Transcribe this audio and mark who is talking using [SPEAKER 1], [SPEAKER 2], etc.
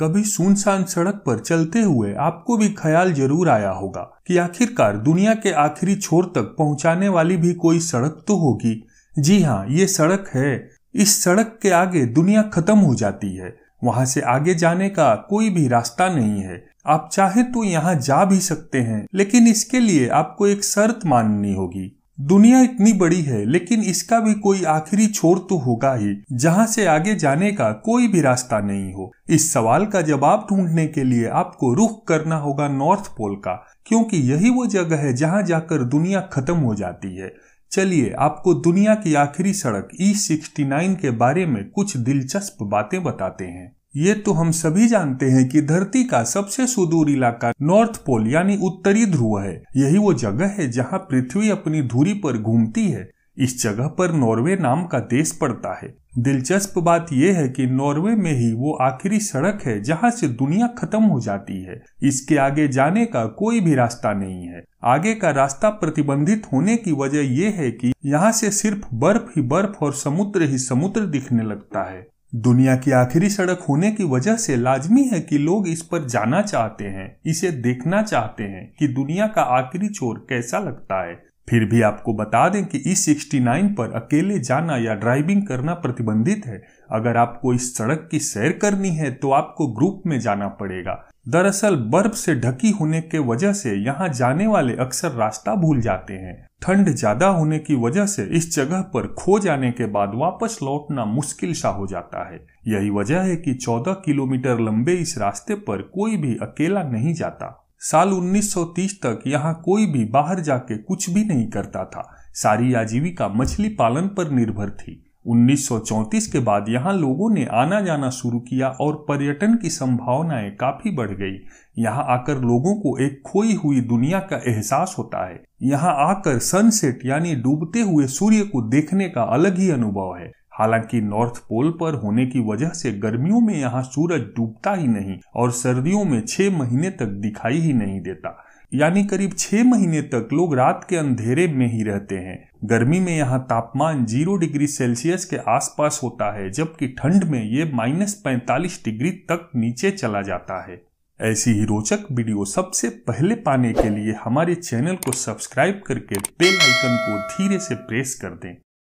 [SPEAKER 1] कभी सुनसान सड़क पर चलते हुए आपको भी ख्याल जरूर आया होगा कि आखिरकार दुनिया के आखिरी छोर तक पहुंचाने वाली भी कोई सड़क तो होगी जी हाँ ये सड़क है इस सड़क के आगे दुनिया खत्म हो जाती है वहां से आगे जाने का कोई भी रास्ता नहीं है आप चाहे तो यहाँ जा भी सकते हैं लेकिन इसके लिए आपको एक शर्त माननी होगी दुनिया इतनी बड़ी है लेकिन इसका भी कोई आखिरी छोर तो होगा ही जहां से आगे जाने का कोई भी रास्ता नहीं हो इस सवाल का जवाब ढूंढने के लिए आपको रुख करना होगा नॉर्थ पोल का क्योंकि यही वो जगह है जहां जाकर दुनिया खत्म हो जाती है चलिए आपको दुनिया की आखिरी सड़क ई e सिक्सटी के बारे में कुछ दिलचस्प बातें बताते हैं ये तो हम सभी जानते हैं कि धरती का सबसे सुदूर इलाका नॉर्थ पोल यानी उत्तरी ध्रुव है यही वो जगह है जहाँ पृथ्वी अपनी धुरी पर घूमती है इस जगह पर नॉर्वे नाम का देश पड़ता है दिलचस्प बात यह है कि नॉर्वे में ही वो आखिरी सड़क है जहाँ से दुनिया खत्म हो जाती है इसके आगे जाने का कोई भी रास्ता नहीं है आगे का रास्ता प्रतिबंधित होने की वजह यह है कि यहाँ से सिर्फ बर्फ ही बर्फ और समुद्र ही समुद्र दिखने लगता है दुनिया की आखिरी सड़क होने की वजह से लाजमी है कि लोग इस पर जाना चाहते हैं इसे देखना चाहते हैं कि दुनिया का आखिरी छोर कैसा लगता है फिर भी आपको बता दें कि ई सिक्सटी नाइन पर अकेले जाना या ड्राइविंग करना प्रतिबंधित है अगर आपको इस सड़क की सैर करनी है तो आपको ग्रुप में जाना पड़ेगा दरअसल बर्फ से ढकी होने के वजह से यहाँ जाने वाले अक्सर रास्ता भूल जाते हैं ठंड ज्यादा होने की वजह से इस जगह पर खो जाने के बाद वापस लौटना मुश्किल सा हो जाता है यही वजह है कि 14 किलोमीटर लंबे इस रास्ते पर कोई भी अकेला नहीं जाता साल 1930 तक यहाँ कोई भी बाहर जाके कुछ भी नहीं करता था सारी आजीविका मछली पालन पर निर्भर थी 1934 के बाद यहाँ लोगों ने आना जाना शुरू किया और पर्यटन की संभावनाएं काफी बढ़ गई यहाँ आकर लोगों को एक खोई हुई दुनिया का एहसास होता है यहाँ आकर सनसेट यानी डूबते हुए सूर्य को देखने का अलग ही अनुभव है हालांकि नॉर्थ पोल पर होने की वजह से गर्मियों में यहाँ सूरज डूबता ही नहीं और सर्दियों में छह महीने तक दिखाई ही नहीं देता यानी करीब छह महीने तक लोग रात के अंधेरे में ही रहते हैं गर्मी में यहाँ तापमान जीरो डिग्री सेल्सियस के आसपास होता है जबकि ठंड में ये माइनस पैंतालीस डिग्री तक नीचे चला जाता है ऐसी ही रोचक वीडियो सबसे पहले पाने के लिए हमारे चैनल को सब्सक्राइब करके बेल आइकन को धीरे से प्रेस कर दें